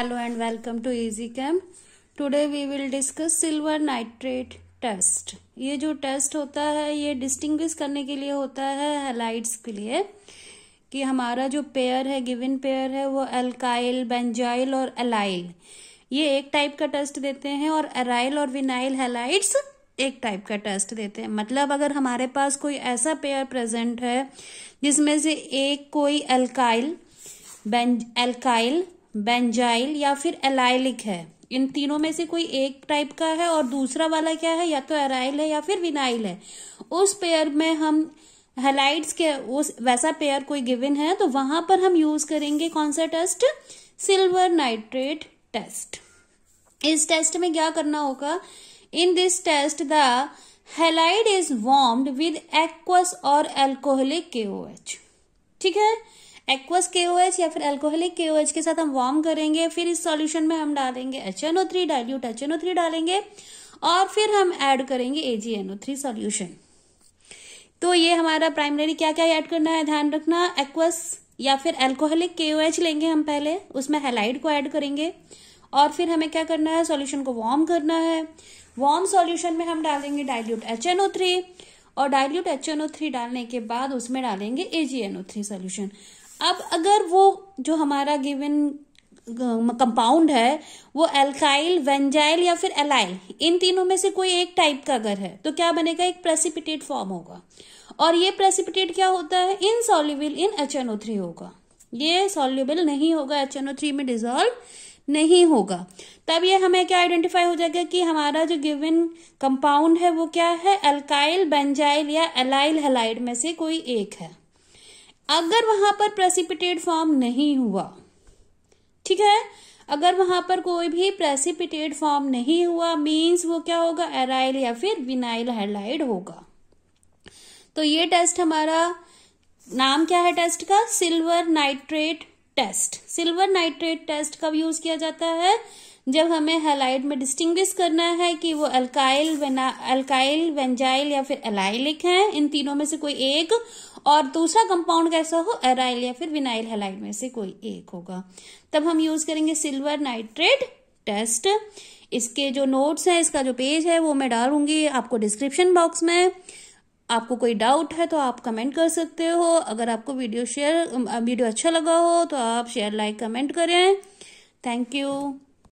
hello and welcome to Cam today we will discuss silver nitrate test ये जो test होता है ये डिस्टिंग्विश करने के लिए होता है हेलाइट्स के लिए कि हमारा जो पेयर है गिविन पेयर है वो अल्काइल बेंजाइल और एलाइल ये एक टाइप का टेस्ट देते हैं और एराइल और विनाइल हेलाइड्स एक टाइप का टेस्ट देते हैं मतलब अगर हमारे पास कोई ऐसा पेयर प्रेजेंट है जिसमें से एक कोई अल्काइल एल्काइल बेंजाइल या फिर एलाइलिक है इन तीनों में से कोई एक टाइप का है और दूसरा वाला क्या है या तो एराइल है या फिर विनाइल है उस पेयर में हम हेलाइट्स के उस वैसा पेयर कोई गिवन है तो वहां पर हम यूज करेंगे कौन सा टेस्ट सिल्वर नाइट्रेट टेस्ट इस टेस्ट में क्या करना होगा in this test the halide is warmed with aqueous और एल्कोहलिक के ठीक है एक्वस के या फिर एल्कोहलिक के के साथ हम वार्म करेंगे फिर इस सॉल्यूशन में हम डालेंगे H N O three dilute H N O three डालेंगे और फिर हम ऐड करेंगे A G N O three solution तो ये हमारा प्राइमरी क्या क्या ऐड करना है ध्यान रखना एक्वस या फिर एल्कोहलिक के लेंगे हम पहले उसमें हेलाइड को ऐड करेंगे और फिर हमें क्या करना है सॉल्यूशन को वार्म करना है वार्म सॉल्यूशन में हम डालेंगे dilute H N O three और dilute H N O three डालने के बाद उसमें डालेंगे A G N O three solution अब अगर वो जो हमारा गिवन कंपाउंड है वो एल्काइल वेंजाइल या फिर एलाइल इन तीनों में से कोई एक टाइप का अगर है तो क्या बनेगा एक प्रेसिपिटेट फॉर्म होगा और ये प्रेसिपिटेट क्या होता है insoluble in H N O three होगा ये सोल्यूबल नहीं होगा एच एन ओ थ्री में डिजोल्व नहीं होगा तब ये हमें क्या आइडेंटिफाई हो जाएगा कि हमारा जो गिवन कंपाउंड है वो क्या है एल्काइल बेंजाइल या एलाइल हेलाइड में से कोई एक है अगर वहां पर प्रेसिपिटेट फॉर्म नहीं हुआ ठीक है अगर वहां पर कोई भी प्रेसिपिटेट फॉर्म नहीं हुआ मीन्स वो क्या होगा एराइल या फिर विनाइल हेलाइड होगा तो ये टेस्ट हमारा नाम क्या है टेस्ट का silver nitrate test silver nitrate test कब यूज किया जाता है जब हमें हेलाइड में डिस्टिंग्विश करना है कि वो अल्काइल अल्काइल वेंजाइल या फिर अलाइलिक हैं इन तीनों में से कोई एक और दूसरा कंपाउंड कैसा हो एराइल या फिर विनाइल हेलाइड में से कोई एक होगा तब हम यूज करेंगे सिल्वर नाइट्रेट टेस्ट इसके जो नोट्स हैं इसका जो पेज है वो मैं डालूंगी आपको डिस्क्रिप्शन बॉक्स में आपको कोई डाउट है तो आप कमेंट कर सकते हो अगर आपको वीडियो शेयर वीडियो अच्छा लगा हो तो आप शेयर लाइक कमेंट करें थैंक यू